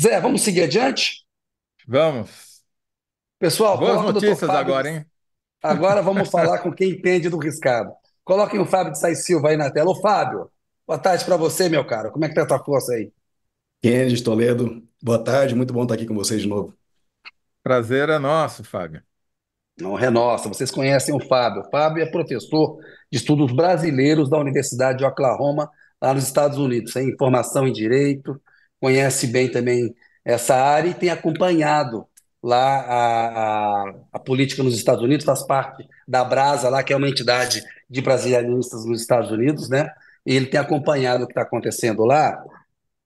Zé, vamos seguir adiante? Vamos. Pessoal, boas notícias Fábio... agora, hein? Agora vamos falar com quem entende do riscado. Coloquem o Fábio de Sai Silva aí na tela. Ô, Fábio, boa tarde para você, meu cara. Como é que tá a tua força aí? Kennedy Toledo, boa tarde. Muito bom estar aqui com vocês de novo. Prazer é nosso, Fábio. Não é nossa. Vocês conhecem o Fábio. O Fábio é professor de estudos brasileiros da Universidade de Oklahoma, lá nos Estados Unidos. Tem formação em direito, conhece bem também essa área e tem acompanhado lá a, a, a, política nos Estados Unidos, faz parte da Brasa lá, que é uma entidade de brasilianistas nos Estados Unidos, né? E ele tem acompanhado o que está acontecendo lá.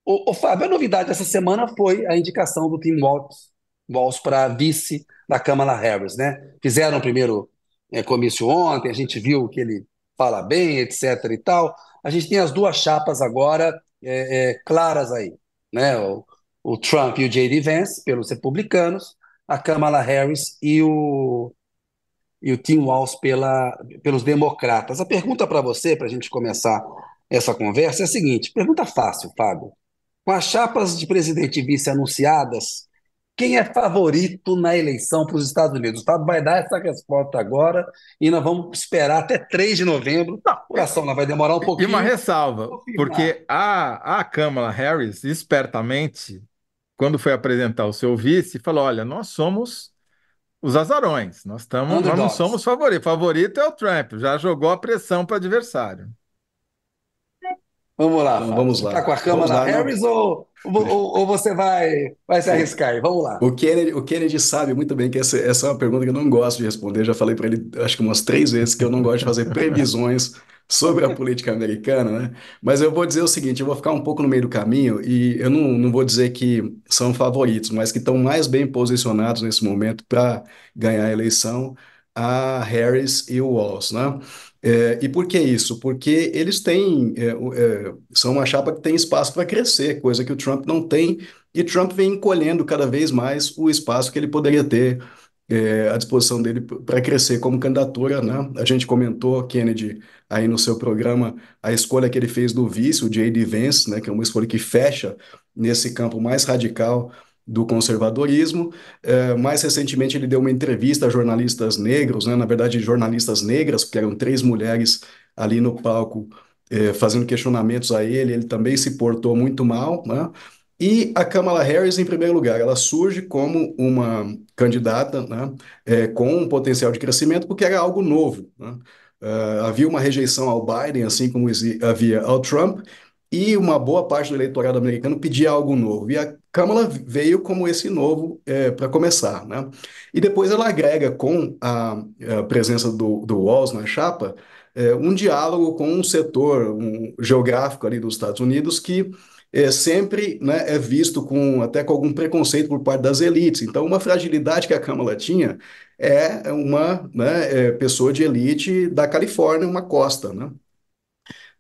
O, o, Fábio, a novidade dessa semana foi a indicação do Tim Walz, Walz para vice da Câmara Harris, né? Fizeram o primeiro é, comício ontem, a gente viu que ele fala bem, etc e tal. A gente tem as duas chapas agora é, é, claras aí né? O, o Trump e o J.D. Vance pelos republicanos, a Kamala Harris e o, e o Tim Walz pela, pelos democratas. A pergunta para você, para a gente começar essa conversa, é a seguinte: pergunta fácil, Fábio. Com as chapas de presidente e vice anunciadas, quem é favorito na eleição para os Estados Unidos? O tá? Estado vai dar essa resposta agora e nós vamos esperar até 3 de novembro. Não, a vai demorar um pouquinho. E uma ressalva, porque a, a Câmara Harris, espertamente, quando foi apresentar o seu vice, falou: olha, nós somos os azarões, nós, tamo, nós não somos favoritos. Favorito é o Trump, já jogou a pressão para o adversário. Vamos lá. Então, vamos lá. Está com a cama vamos na lá, Harris ou, ou, ou você vai, vai se arriscar? Vamos lá. O Kennedy, o Kennedy sabe muito bem que essa, essa é uma pergunta que eu não gosto de responder. já falei para ele, acho que umas três vezes, que eu não gosto de fazer previsões sobre a política americana, né? Mas eu vou dizer o seguinte: eu vou ficar um pouco no meio do caminho e eu não, não vou dizer que são favoritos, mas que estão mais bem posicionados nesse momento para ganhar a eleição a Harris e o Walls, né? É, e por que isso? Porque eles têm, é, é, são uma chapa que tem espaço para crescer, coisa que o Trump não tem, e Trump vem encolhendo cada vez mais o espaço que ele poderia ter é, à disposição dele para crescer como candidatura. Né? A gente comentou, Kennedy, aí no seu programa, a escolha que ele fez do vice, o J.D. Vance, né, que é uma escolha que fecha nesse campo mais radical do conservadorismo. É, mais recentemente, ele deu uma entrevista a jornalistas negros, né, na verdade, jornalistas negras, que eram três mulheres ali no palco é, fazendo questionamentos a ele. Ele também se portou muito mal. Né? E a Kamala Harris, em primeiro lugar, ela surge como uma candidata né, é, com um potencial de crescimento, porque era algo novo. Né? Uh, havia uma rejeição ao Biden, assim como havia ao Trump, e uma boa parte do eleitorado americano pedia algo novo. E a Câmara veio como esse novo é, para começar. Né? E depois ela agrega, com a, a é, presença do, do Walls na chapa, é, um diálogo com um setor um, geográfico ali dos Estados Unidos que é, sempre né, é visto com até com algum preconceito por parte das elites. Então, uma fragilidade que a Câmara tinha é uma né, é, pessoa de elite da Califórnia, uma costa, né?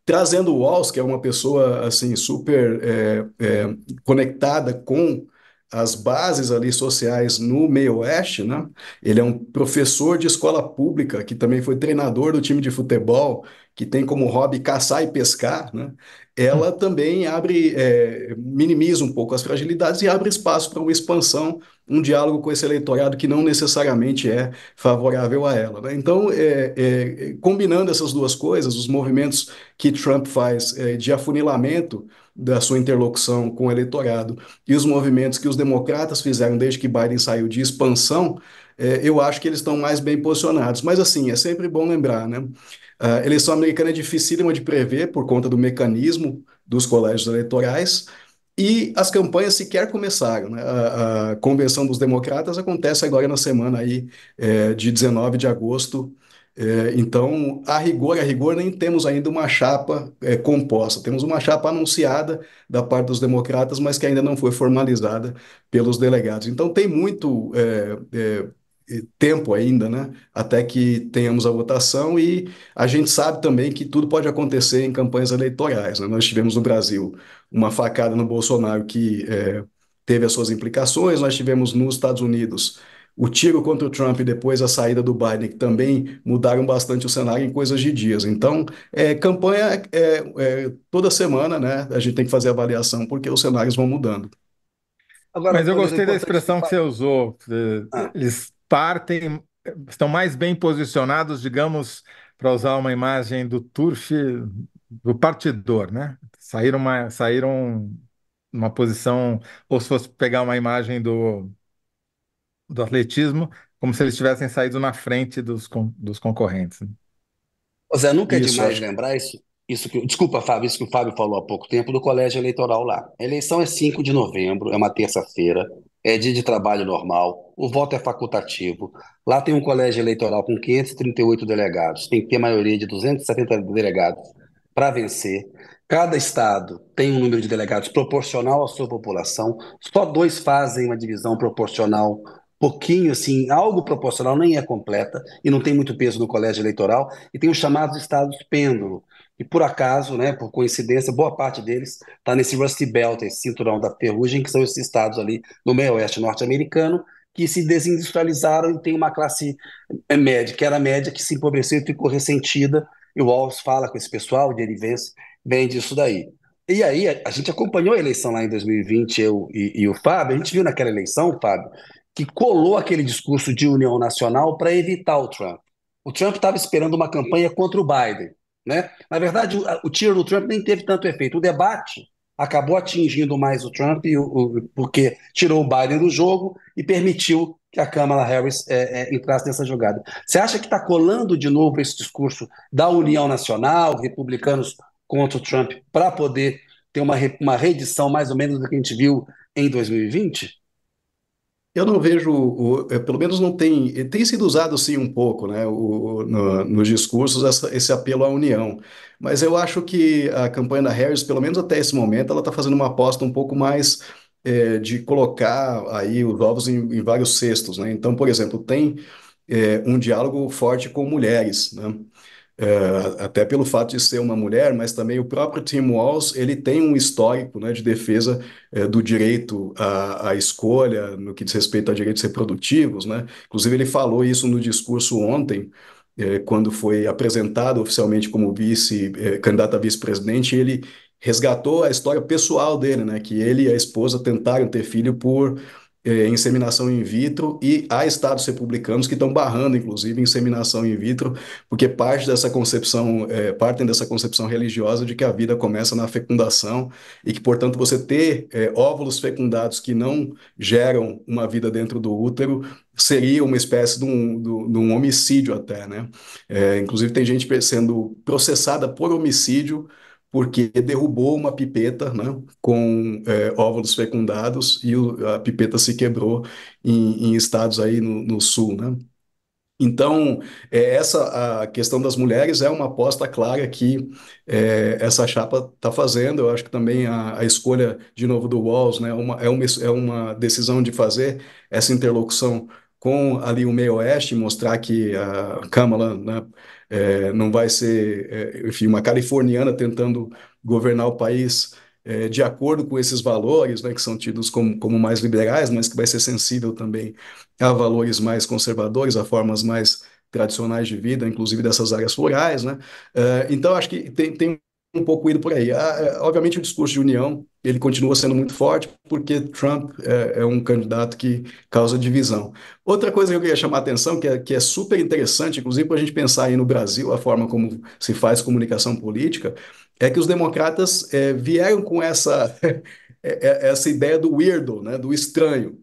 trazendo o Walls, que é uma pessoa assim super é, é, conectada com as bases ali sociais no meio oeste, né? Ele é um professor de escola pública que também foi treinador do time de futebol, que tem como hobby caçar e pescar, né? ela também abre, é, minimiza um pouco as fragilidades e abre espaço para uma expansão, um diálogo com esse eleitorado que não necessariamente é favorável a ela. Né? Então, é, é, combinando essas duas coisas, os movimentos que Trump faz é, de afunilamento da sua interlocução com o eleitorado e os movimentos que os democratas fizeram desde que Biden saiu de expansão, é, eu acho que eles estão mais bem posicionados. Mas, assim, é sempre bom lembrar, né? Ah, a eleição americana é dificílima de prever por conta do mecanismo dos colégios eleitorais e as campanhas sequer começaram. Né? A, a, convenção dos democratas acontece agora na semana aí, é, de 19 de agosto. É, então, a rigor, a rigor, nem temos ainda uma chapa é, composta. Temos uma chapa anunciada da parte dos democratas, mas que ainda não foi formalizada pelos delegados. Então, tem muito é, é, tempo ainda, né? Até que tenhamos a votação e a gente sabe também que tudo pode acontecer em campanhas eleitorais. Né? Nós tivemos no Brasil uma facada no Bolsonaro que é, teve as suas implicações, nós tivemos nos Estados Unidos o tiro contra o Trump e depois a saída do Biden, que também mudaram bastante o cenário em coisas de dias. Então, é, campanha é, é, toda semana, né? A gente tem que fazer avaliação porque os cenários vão mudando. Agora, Mas eu é gostei da expressão que você usou. Ah. Eles partem, estão mais bem posicionados, digamos, para usar uma imagem do turf, do partidor, né? Saíram uma, saíram uma posição, ou se fosse pegar uma imagem do, do atletismo, como se eles tivessem saído na frente dos, dos concorrentes. Né? Zé, nunca é demais acho... lembrar isso, isso que, desculpa, Fábio, isso que o Fábio falou há pouco tempo do colégio eleitoral lá. A eleição é 5 de novembro, é uma terça-feira é dia de trabalho normal, o voto é facultativo. Lá tem um colégio eleitoral com 538 delegados, tem que ter maioria de 270 delegados para vencer. Cada estado tem um número de delegados proporcional à sua população. Só dois fazem uma divisão proporcional, pouquinho assim, algo proporcional, nem é completa, e não tem muito peso no colégio eleitoral. E tem os chamados estados pêndulo, e por acaso, né, por coincidência, boa parte deles está nesse Rusty Belt, esse cinturão da ferrugem, que são esses estados ali no meio-oeste norte-americano, que se desindustrializaram e tem uma classe é, média, que era média, que se empobreceu e ficou ressentida, e o Wallace fala com esse pessoal, de Jerry bem disso daí. E aí, a, gente acompanhou a eleição lá em 2020, eu e, e o Fábio, a gente viu naquela eleição, Fábio, que colou aquele discurso de união nacional para evitar o Trump. O Trump estava esperando uma campanha contra o Biden. Né? Na verdade, o, tiro do Trump nem teve tanto efeito. O debate acabou atingindo mais o Trump, o, porque tirou o Biden do jogo e permitiu que a Kamala Harris é, é, entrasse nessa jogada. Você acha que está colando de novo esse discurso da União Nacional, republicanos contra o Trump, para poder ter uma, uma reedição mais ou menos do que a gente viu em 2020? Eu não vejo, é, pelo menos não tem, tem sido usado sim um pouco, né, o, no, nos discursos essa, esse apelo à união, mas eu acho que a campanha da Harris, pelo menos até esse momento, ela está fazendo uma aposta um pouco mais é, de colocar aí os ovos em, em vários cestos, né? Então, por exemplo, tem é, um diálogo forte com mulheres, né? Uh, até pelo fato de ser uma mulher, mas também o próprio Tim Walz, ele tem um histórico né, de defesa uh, do direito à, à, escolha, no que diz respeito a direitos reprodutivos. Né? Inclusive, ele falou isso no discurso ontem, uh, quando foi apresentado oficialmente como vice, candidato a vice-presidente, ele resgatou a história pessoal dele, né, que ele e a esposa tentaram ter filho por é, inseminação in vitro e há estados republicanos que estão barrando, inclusive, inseminação in vitro, porque parte dessa concepção, é, partem dessa concepção religiosa de que a vida começa na fecundação e que, portanto, você ter é, óvulos fecundados que não geram uma vida dentro do útero seria uma espécie de um, de, de um homicídio até, né? É, inclusive tem gente sendo processada por homicídio porque derrubou uma pipeta né, com é, óvulos fecundados e o, a pipeta se quebrou em, em estados aí no, no sul, né? Então, é, essa a questão das mulheres é uma aposta clara que é, essa chapa está fazendo. Eu acho que também a, a, escolha, de novo, do Walls né, uma, é, uma, é uma decisão de fazer essa interlocução com ali o meio-oeste, mostrar que a Kamala, né, é, não vai ser, é, enfim, uma californiana tentando governar o país é, de acordo com esses valores, né, que são tidos como, como mais liberais, mas que vai ser sensível também a valores mais conservadores, a formas mais tradicionais de vida, inclusive dessas áreas rurais, né? É, então, acho que tem, tem um pouco ido por aí. Ah, é, obviamente o discurso de união ele continua sendo muito forte porque Trump é, é, um candidato que causa divisão. Outra coisa que eu queria chamar a atenção, que é, que é super interessante, inclusive para a gente pensar aí no Brasil, a forma como se faz comunicação política, é que os democratas é, vieram com essa, é, é, essa ideia do weirdo, né, do estranho,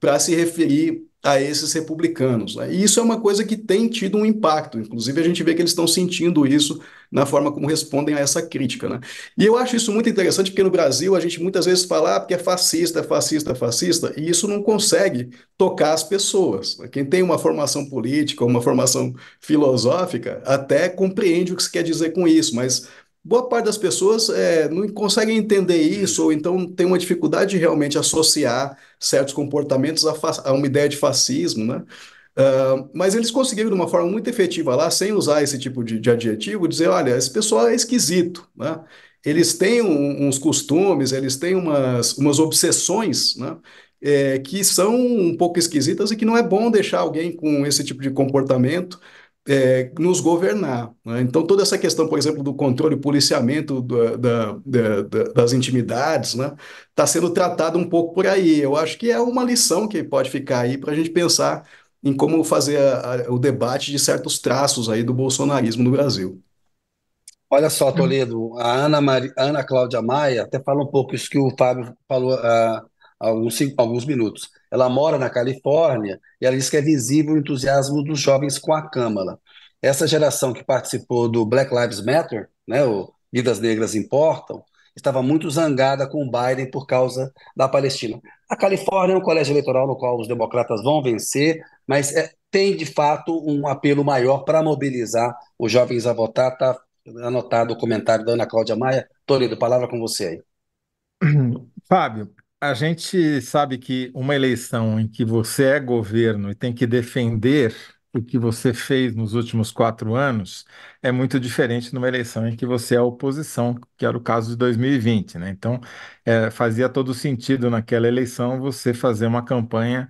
para se referir a esses republicanos. Né? E isso é uma coisa que tem tido um impacto, inclusive a gente vê que eles estão sentindo isso na forma como respondem a essa crítica. Né? E eu acho isso muito interessante, porque no Brasil a gente muitas vezes fala ah, porque é fascista, é fascista, é fascista, e isso não consegue tocar as pessoas. Né? Quem tem uma formação política, uma formação filosófica, até compreende o que se quer dizer com isso, mas boa parte das pessoas é, não conseguem entender isso, ou então tem uma dificuldade de realmente associar certos comportamentos a, a uma ideia de fascismo, né? Uh, mas eles conseguiram, de uma forma muito efetiva lá, sem usar esse tipo de, de adjetivo, dizer: olha, esse pessoal é esquisito, né? Eles têm um, uns costumes, eles têm umas, umas obsessões, né? É, que são um pouco esquisitas e que não é bom deixar alguém com esse tipo de comportamento é, nos governar. Né? Então, toda essa questão, por exemplo, do controle e policiamento da, da, da, das intimidades, está né? Tá sendo tratada um pouco por aí. Eu acho que é uma lição que pode ficar aí para a gente pensar em como fazer a, a, o debate de certos traços aí do bolsonarismo no Brasil. Olha só, é. Toledo, a Ana, Maria, Ana Cláudia Maia até fala um pouco isso que o Fábio falou ah, há alguns, alguns minutos. Ela mora na Califórnia e ela diz que é visível o entusiasmo dos jovens com a Câmara. Essa geração que participou do Black Lives Matter, né, o Vidas Negras Importam, estava muito zangada com o Biden por causa da Palestina. A Califórnia é um colégio eleitoral no qual os democratas vão vencer, mas é, tem de fato um apelo maior para mobilizar os jovens a votar. Está anotado o comentário da Ana Cláudia Maia. Toledo, palavra com você aí. Fábio, a gente sabe que uma eleição em que você é governo e tem que defender o que você fez nos últimos quatro anos é muito diferente de uma eleição em que você é oposição, que era o caso de 2020, né? Então, é, fazia todo sentido naquela eleição você fazer uma campanha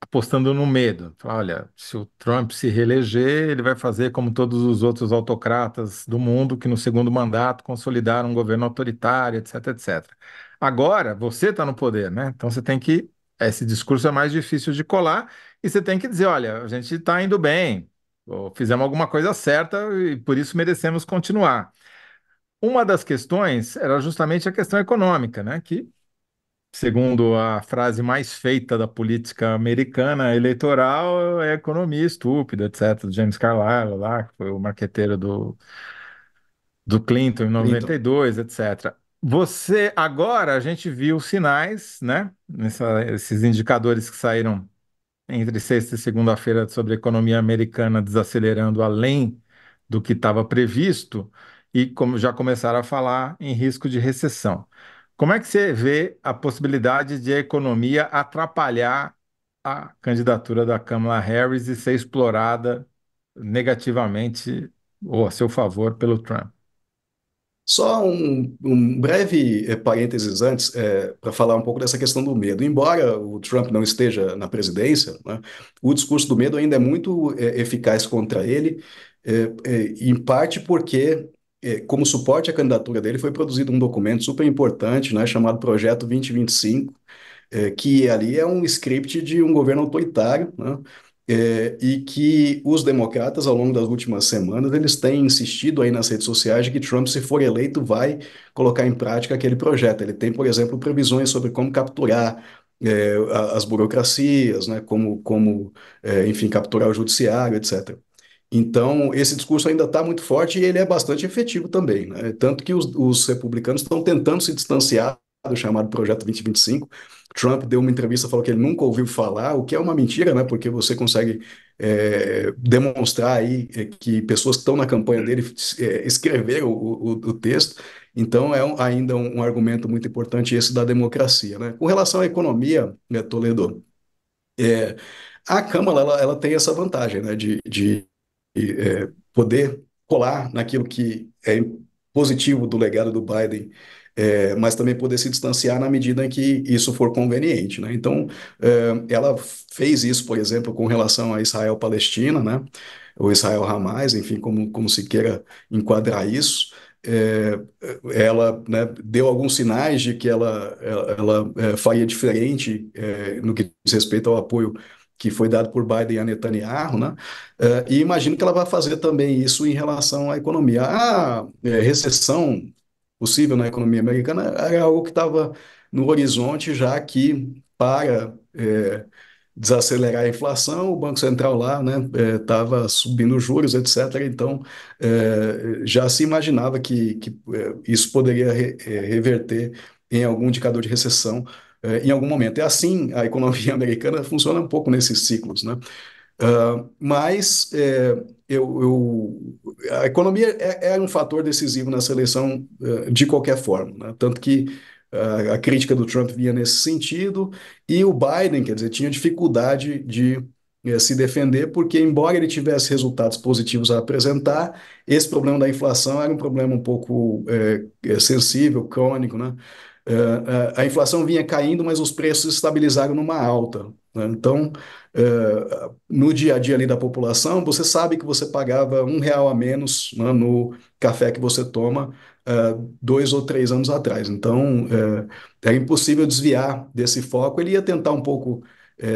apostando no medo. Falar, olha, se o Trump se reeleger, ele vai fazer como todos os outros autocratas do mundo que no segundo mandato consolidaram um governo autoritário, etc, etc. Agora, você está no poder, né? Então você tem que. Esse discurso é mais difícil de colar e você tem que dizer: olha, a gente está indo bem, ou fizemos alguma coisa certa e por isso merecemos continuar. Uma das questões era justamente a questão econômica, né? Que, segundo a frase mais feita da política americana eleitoral, é economia estúpida, etc., do James Carlyle, lá, que foi o marqueteiro do, do Clinton em 92, Clinton. etc. Você agora a gente viu sinais, né? Nessa, esses indicadores que saíram entre sexta e segunda-feira sobre a economia americana desacelerando além do que estava previsto e como já começaram a falar em risco de recessão. Como é que você vê a possibilidade de a economia atrapalhar a candidatura da Kamala Harris e ser explorada negativamente ou a seu favor pelo Trump? Só um, um breve eh, parênteses antes, é, eh, para falar um pouco dessa questão do medo. Embora o Trump não esteja na presidência, né, o discurso do medo ainda é muito é, eficaz contra ele, em parte porque, como suporte à candidatura dele, foi produzido um documento super importante, né, chamado Projeto 2025, que ali é um script de um governo autoritário, né, é, e que os democratas, ao longo das últimas semanas, eles têm insistido aí nas redes sociais de que Trump, se for eleito, vai colocar em prática aquele projeto. Ele tem, por exemplo, previsões sobre como capturar é, as burocracias, né, como, como é, enfim, capturar o judiciário, etc. Então, esse discurso ainda está muito forte e ele é bastante efetivo também. Né? Tanto que os, os republicanos estão tentando se distanciar chamado Projeto 2025. Trump deu uma entrevista falou que ele nunca ouviu falar, o que é uma mentira, né? Porque você consegue é, demonstrar aí é, que pessoas que estão na campanha dele é, escreveram o, o, o, texto. Então é um, ainda um, um, argumento muito importante esse da democracia, né? Com relação à economia, né, Toledo, é, a Câmara ela, ela, tem essa vantagem, né? De, de, de é, poder colar naquilo que é positivo do legado do Biden é, mas também poder se distanciar na medida em que isso for conveniente. Né? Então, é, ela fez isso, por exemplo, com relação a Israel-Palestina, né? ou Israel-Hamas, enfim, como, como se queira enquadrar isso. É, ela né, deu alguns sinais de que ela, ela, ela é, faria diferente é, no que diz respeito ao apoio que foi dado por Biden a Netanyahu, né? É, e imagino que ela vai fazer também isso em relação à economia. A ah, recessão possível na economia americana era algo que estava no horizonte, já que para é, desacelerar a inflação, o Banco Central lá estava né, é, subindo juros, etc. Então, é, já se imaginava que, que é, isso poderia re, é, reverter em algum indicador de recessão é, em algum momento. É assim a economia americana funciona um pouco nesses ciclos, né? Ah, mas é, eu, eu, a economia é, é, um fator decisivo na seleção é, de qualquer forma, né? tanto que uh, a crítica do Trump vinha nesse sentido e o Biden, quer dizer, tinha dificuldade de é, se defender, porque embora ele tivesse resultados positivos a apresentar, esse problema da inflação era um problema um pouco é, sensível, crônico, né? Ah, a inflação vinha caindo, mas os preços estabilizaram numa alta. Né? Então, eh, no dia a dia ali da população, você sabe que você pagava um real a menos né, no café que você toma eh, dois ou três anos atrás. Então, eh, é, impossível desviar desse foco. Ele ia tentar um pouco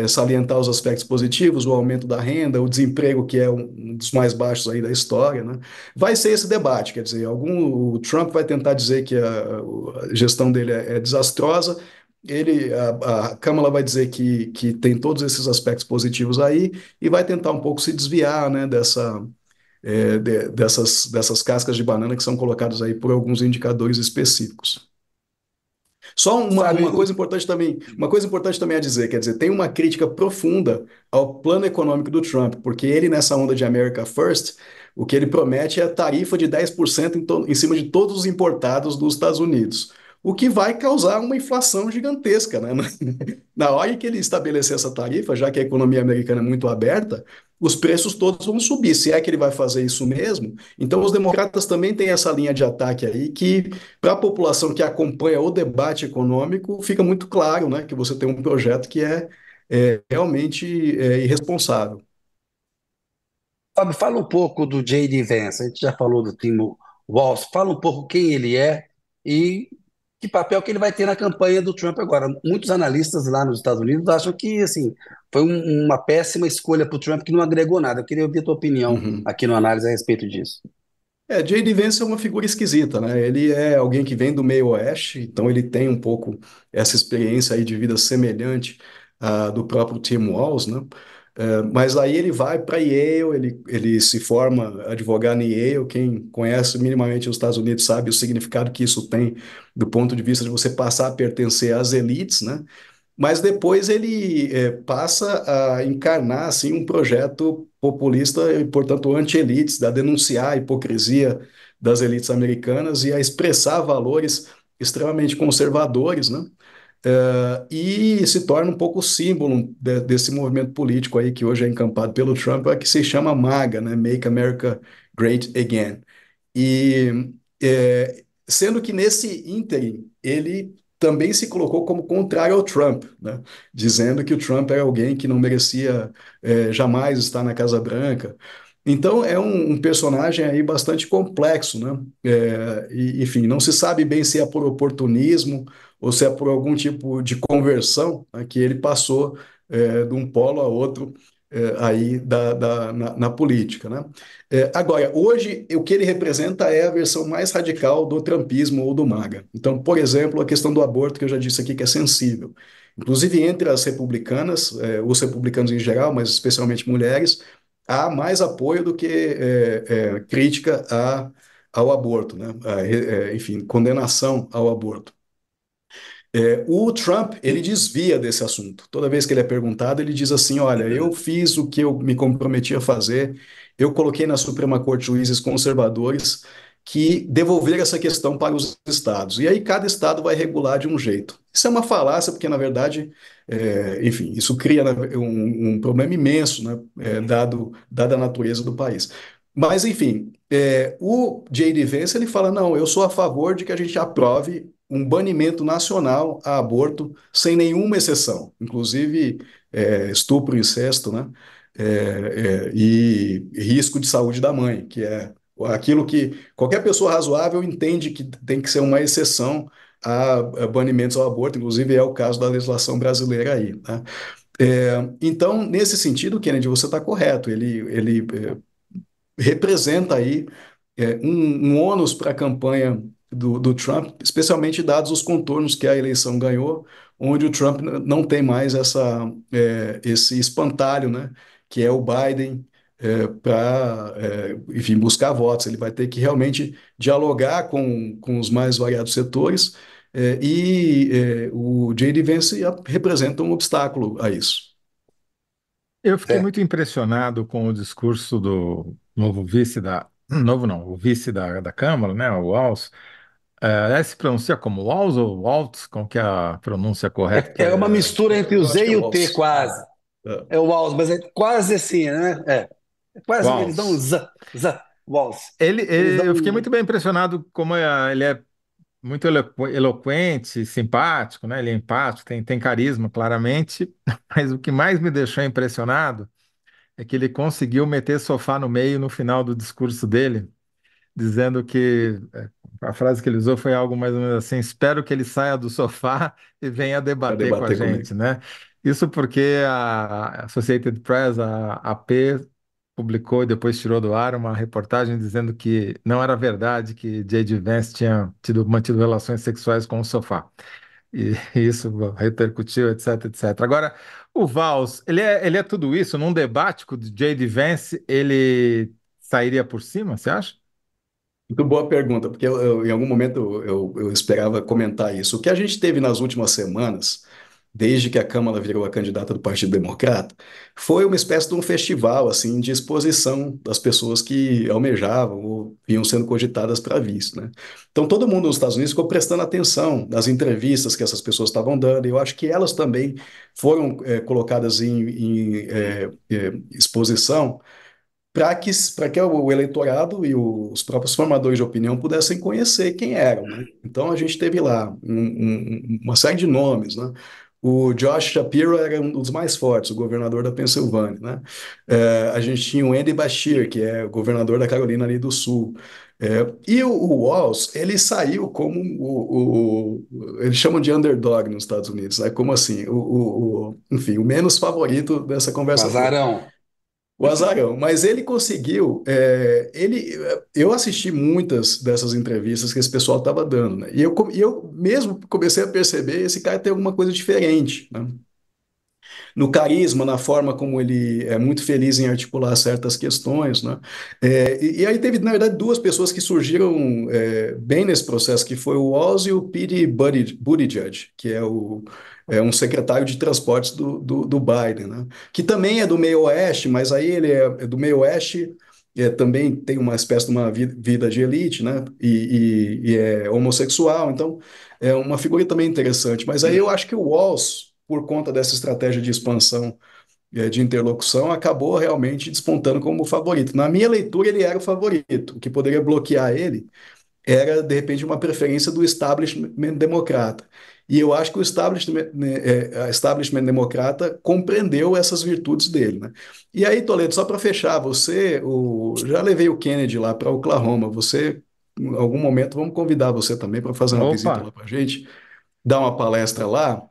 salientar os aspectos positivos, o aumento da renda, o desemprego, que é um dos mais baixos aí da história. Né? Vai ser esse debate, quer dizer, algum, o Trump vai tentar dizer que a, a gestão dele é, é desastrosa, ele a, a Câmara vai dizer que, que tem todos esses aspectos positivos aí e vai tentar um pouco se desviar né, dessa, é, de, dessas, dessas cascas de banana que são colocadas aí por alguns indicadores específicos. Só uma, uma coisa importante também, uma coisa importante também a dizer, quer dizer, tem uma crítica profunda ao plano econômico do Trump, porque ele nessa onda de America First, o que ele promete é a tarifa de 10% em, em cima de todos os importados dos Estados Unidos o que vai causar uma inflação gigantesca. Né? Na hora que ele estabelecer essa tarifa, já que a economia americana é muito aberta, os preços todos vão subir. Se é que ele vai fazer isso mesmo, então os democratas também têm essa linha de ataque aí que, para a população que acompanha o debate econômico, fica muito claro né, que você tem um projeto que é, é realmente é, irresponsável. Fábio, fala um pouco do J.D. Vance. A gente já falou do Timo Walsh. Fala um pouco quem ele é e que papel que ele vai ter na campanha do Trump agora. Muitos analistas lá nos Estados Unidos acham que assim foi um, uma péssima escolha para o Trump que não agregou nada. Eu queria ouvir a tua opinião uhum. aqui no análise a respeito disso. É, J.D. Vance é uma figura esquisita, né? Ele é alguém que vem do meio oeste, então ele tem um pouco essa experiência aí de vida semelhante uh, do próprio Tim Walz, né? É, mas aí ele vai para Yale, ele, ele se forma advogado em Yale. Quem conhece minimamente os Estados Unidos sabe o significado que isso tem do ponto de vista de você passar a pertencer às elites, né? Mas depois ele é, passa a encarnar assim um projeto populista e, portanto, anti-elites, da denunciar a hipocrisia das elites americanas e a expressar valores extremamente conservadores, né? Uh, e se torna um pouco o símbolo de, desse movimento político aí que hoje é encampado pelo Trump, é que se chama MAGA, né? Make America Great Again. E é, sendo que nesse ínterim ele também se colocou como contrário ao Trump, né? dizendo que o Trump era é alguém que não merecia é, jamais estar na Casa Branca. Então é um, um, personagem aí bastante complexo, né? É, e, enfim, não se sabe bem se é por oportunismo ou se é por algum tipo de conversão né, que ele passou é, de um polo a outro é, aí da, da na, na, política. Né? É, agora, hoje, o que ele representa é a versão mais radical do trumpismo ou do MAGA. Então, por exemplo, a questão do aborto, que eu já disse aqui que é sensível. Inclusive, entre as republicanas, é, os republicanos em geral, mas especialmente mulheres, há mais apoio do que é, é, crítica a, ao aborto, né? A, é, enfim, condenação ao aborto. É, o Trump, ele desvia desse assunto. Toda vez que ele é perguntado, ele diz assim: olha, eu fiz o que eu me comprometi a fazer, eu coloquei na Suprema Corte juízes conservadores que devolver essa questão para os estados. E aí cada estado vai regular de um jeito. Isso é uma falácia, porque, na verdade, é, enfim, isso cria né, um, um problema imenso, né, é, uhum. dado, dada a natureza do país. Mas, enfim, é, o J.D. Vance ele fala: não, eu sou a favor de que a gente aprove um banimento nacional a aborto, sem nenhuma exceção, inclusive é, estupro, incesto, né? É, é, e risco de saúde da mãe, que é aquilo que qualquer pessoa razoável entende que tem que ser uma exceção a, banimentos ao aborto, inclusive é o caso da legislação brasileira aí. Né? É, então, nesse sentido, Kennedy, você está correto, ele, ele é, representa aí é, um, um ônus para a campanha do, do Trump, especialmente dados os contornos que a eleição ganhou, onde o Trump não tem mais essa, é, esse espantalho, né, que é o Biden é, para, é, enfim, buscar votos. Ele vai ter que realmente dialogar com, com os mais variados setores é, e é, o J.D. Vance representa um obstáculo a isso. Eu fiquei é. muito impressionado com o discurso do novo vice da novo não, o vice da, da Câmara, né, o Alce, é, é, se pronuncia como Waltz ou Waltz? Como que é a pronúncia correta? É, é uma mistura entre o Z e o T, é quase. É. é o Waltz, mas é quase assim, né? É. Quase assim, Waltz. eles dão Z, Z, Waltz. Ele, ele eu fiquei muito bem impressionado como é, ele é muito eloquente, simpático, né? Ele é empático, tem, tem carisma, claramente. Mas o que mais me deixou impressionado é que ele conseguiu meter sofá no meio no final do discurso dele, dizendo que a frase que ele usou foi algo mais ou menos assim: espero que ele saia do sofá e venha debater, debater com a comigo. gente, né? Isso porque a Associated Press, a AP, publicou e depois tirou do ar uma reportagem dizendo que não era verdade que J.D. Vance tinha tido, mantido relações sexuais com o sofá. E isso repercutiu, etc, etc. Agora, o Valls, ele é, ele é tudo isso? Num debate com o J.D. Vance, ele sairia por cima, você acha? Muito boa pergunta, porque eu, eu, em algum momento eu, eu esperava comentar isso. O que a gente teve nas últimas semanas, desde que a Câmara virou a candidata do Partido Democrata, foi uma espécie de um festival assim de exposição das pessoas que almejavam ou iam sendo cogitadas para vice. Né? Então todo mundo nos Estados Unidos ficou prestando atenção nas entrevistas que essas pessoas estavam dando, e eu acho que elas também foram é, colocadas em, em é, é, exposição para que, que o eleitorado e os próprios formadores de opinião pudessem conhecer quem eram. Né? Então a gente teve lá um, um, uma série de nomes, né? O Josh Shapiro era um dos mais fortes, o governador da Pensilvânia, né? É, a gente tinha o Andy Bashir, que é governador da Carolina ali do Sul. É, e o, o, ele saiu como o, o, Eles chamam de underdog nos Estados Unidos, né? Como assim? O, o enfim, o menos favorito dessa conversa. Azarão. O Azarão, mas ele conseguiu. É, ele, eu assisti muitas dessas entrevistas que esse pessoal estava dando, né? E eu, eu mesmo comecei a perceber esse cara tem alguma coisa diferente, né? no carisma, na forma como ele é muito feliz em articular certas questões, né? É, e, e, aí teve, na verdade, duas pessoas que surgiram é, bem nesse processo, que foi o Oz e o Pete Buttigieg, que é o é um secretário de transportes do, do, do Biden, né? que também é do meio oeste, mas aí ele é, é do meio oeste, é, também tem uma espécie de uma vida de elite, né? E, e, e, é homossexual, então é uma figura também interessante. Mas aí eu acho que o Walls, por conta dessa estratégia de expansão é, de interlocução, acabou realmente despontando como favorito. Na minha leitura, ele era o favorito. O que poderia bloquear ele era, de repente, uma preferência do establishment democrata. E eu acho que o establishment, né, é, establishment democrata compreendeu essas virtudes dele. Né? E aí, Toledo, só para fechar, você, o, já levei o Kennedy lá para Oklahoma, você, em algum momento, vamos convidar você também para fazer uma Opa. visita lá para a gente, dar uma palestra lá.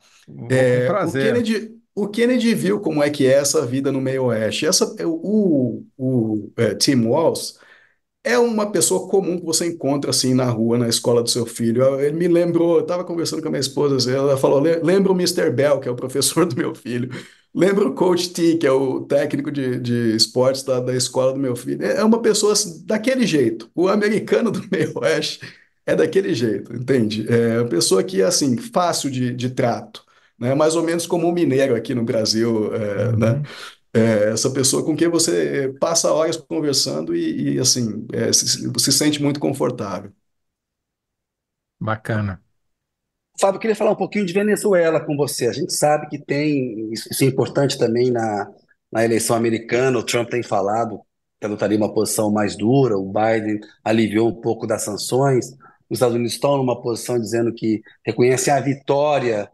É, o Kennedy, o Kennedy viu como é que é essa vida no meio oeste. Essa, o o é, Tim Walz é uma pessoa comum que você encontra assim na rua, na escola do seu filho. Ah, ele me lembrou, eu estava conversando com a minha esposa, ela falou: lembra o Mr. Bell, que é o professor do meu filho, lembra o Coach T, que é o técnico de, de esportes da, da escola do meu filho. É, é uma pessoa assim, daquele jeito. O americano do meio-oeste é daquele jeito, entende? É uma pessoa que é assim, fácil de, de trato, né? mais ou menos como o mineiro aqui no Brasil, é, né? uhum. né? é, essa pessoa com quem você passa horas conversando e, e assim, é, se, se sente muito confortável. Bacana. Fábio, eu queria falar um pouquinho de Venezuela com você. A gente sabe que tem, isso é importante também na, na eleição americana, o Trump tem falado que adotaria uma posição mais dura, o Biden aliviou um pouco das sanções, os Estados Unidos estão numa posição dizendo que reconhecem a vitória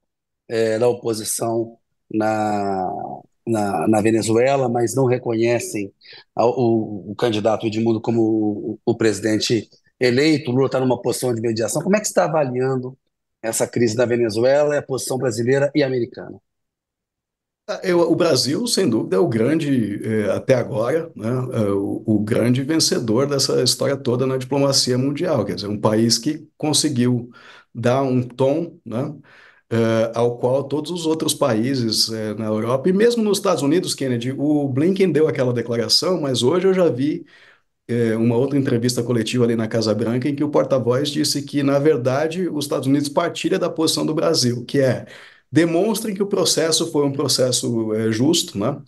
é, da oposição na, na, na Venezuela, mas não reconhecem a, o, o, candidato Edmundo como o, o presidente eleito. Lula está numa posição de mediação. Como é que você está avaliando essa crise da Venezuela e a posição brasileira e americana? Ah, eu, o Brasil, sem dúvida, é o grande, eh, até agora, né, é o, o, grande vencedor dessa história toda na diplomacia mundial. Quer dizer, um país que conseguiu dar um tom né, Uh, ao qual todos os outros países uh, na Europa, e mesmo nos Estados Unidos, Kennedy, o Blinken deu aquela declaração, mas hoje eu já vi uh, uma outra entrevista coletiva ali na Casa Branca em que o porta-voz disse que, na verdade, os Estados Unidos partilha da posição do Brasil, que é demonstrem que o processo foi um processo justo, né?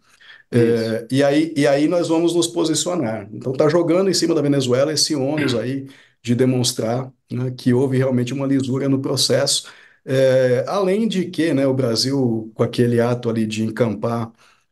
e, aí, e aí nós vamos nos posicionar. Então está jogando em cima da Venezuela esse ônus aí de demonstrar né, que houve realmente uma lisura no processo, é, além de que, né, o Brasil, com aquele ato ali de encampar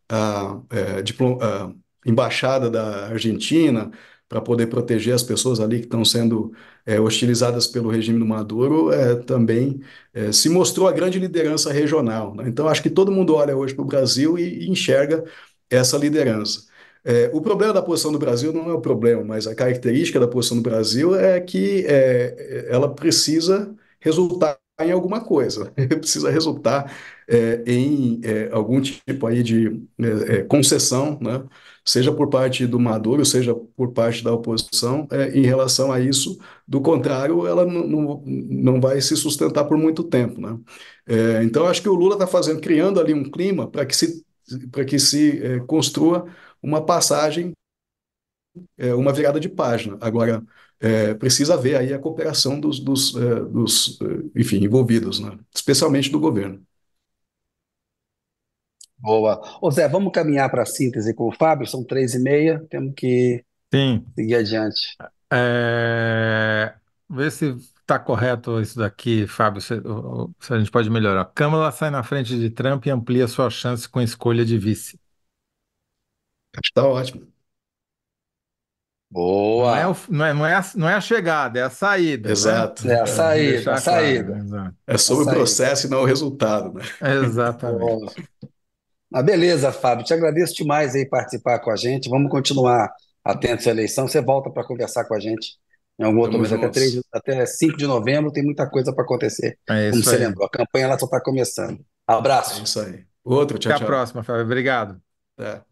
a, é, a embaixada da Argentina para poder proteger as pessoas ali que estão sendo é, hostilizadas pelo regime do Maduro, é, também é, se mostrou a grande liderança regional. Né? Então, acho que todo mundo olha hoje para o Brasil e, e enxerga essa liderança. É, o problema da posição do Brasil não é o problema, mas a característica da posição do Brasil é que é, ela precisa resultar em alguma coisa, precisa resultar é, em é, algum tipo aí de é, é, concessão, né? seja por parte do Maduro, seja por parte da oposição, é, em relação a isso. Do contrário, ela não, não, não vai se sustentar por muito tempo. Né? É, então, acho que o Lula está fazendo, criando ali um clima para que se, para que se construa uma passagem, uma virada de página. Agora, é, precisa ver aí a cooperação dos, dos, é, dos é, enfim, envolvidos, né? especialmente do governo. Boa. Ô Zé, vamos caminhar para a síntese com o Fábio, são três e meia, temos que Sim. seguir adiante. É... Ver se está correto isso daqui, Fábio, se, se a gente pode melhorar. Câmara sai na frente de Trump e amplia sua chance com escolha de vice. Está ótimo. Boa! Não é, o, não, é, não, é a, não é a chegada, é a saída. Né? Exato. Né? É a saída, a saída. Claro. É sobre o processo e não o resultado, né? Exatamente. Ah, beleza, Fábio. Te agradeço demais aí participar com a gente. Vamos continuar atentos à eleição. Você volta para conversar com a gente em algum outro mês. Até, 3, até 5 de novembro tem muita coisa para acontecer. É como você aí. lembrou, a campanha lá só está começando. Abraço. É isso aí. Outro, tchau, Até tchau. a próxima, Fábio. Obrigado. É.